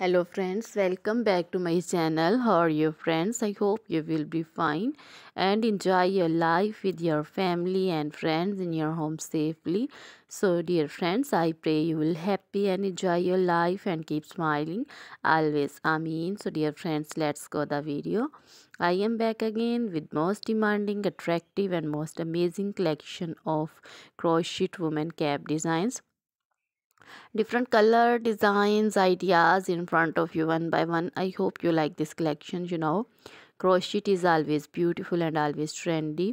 hello friends welcome back to my channel how are you friends i hope you will be fine and enjoy your life with your family and friends in your home safely so dear friends i pray you will happy and enjoy your life and keep smiling always amin so dear friends let's go the video i am back again with most demanding attractive and most amazing collection of crochet woman cap designs different color designs ideas in front of you one by one i hope you like this collection you know crochet is always beautiful and always trendy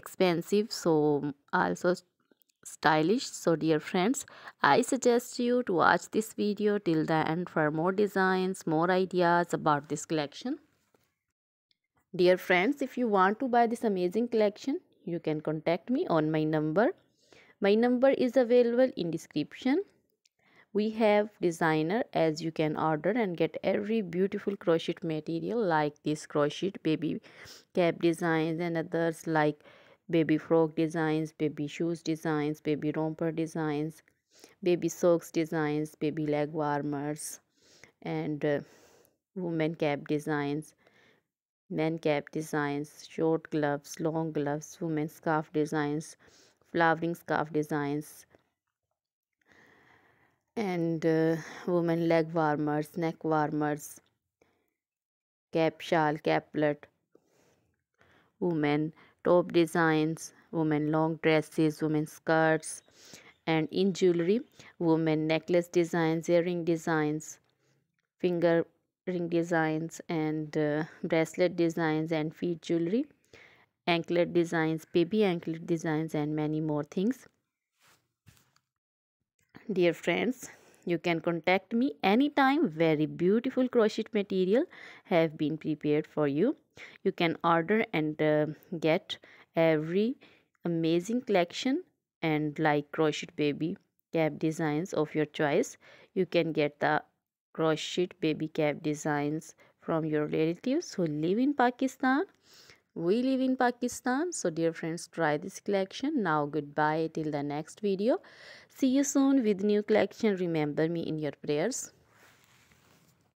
expensive so mm, also stylish so dear friends i suggest you to watch this video till the end for more designs more ideas about this collection dear friends if you want to buy this amazing collection you can contact me on my number my number is available in description we have designer as you can order and get every beautiful crochet material like this crochet baby cap designs and others like baby frog designs baby shoes designs baby romper designs baby socks designs baby leg warmers and uh, woman cap designs men cap designs short gloves long gloves women scarf designs flowering scarf designs and uh, women leg warmers neck warmers cap shawl caplet women top designs women long dresses women skirts and in jewelry women necklace designs earring designs finger ring designs and uh, bracelet designs and feet jewelry anklet designs baby anklet designs and many more things dear friends you can contact me anytime very beautiful crochet material have been prepared for you you can order and uh, get every amazing collection and like crochet baby cap designs of your choice you can get the crochet baby cap designs from your relatives who live in pakistan we live in Pakistan. So dear friends, try this collection. Now goodbye till the next video. See you soon with new collection. Remember me in your prayers.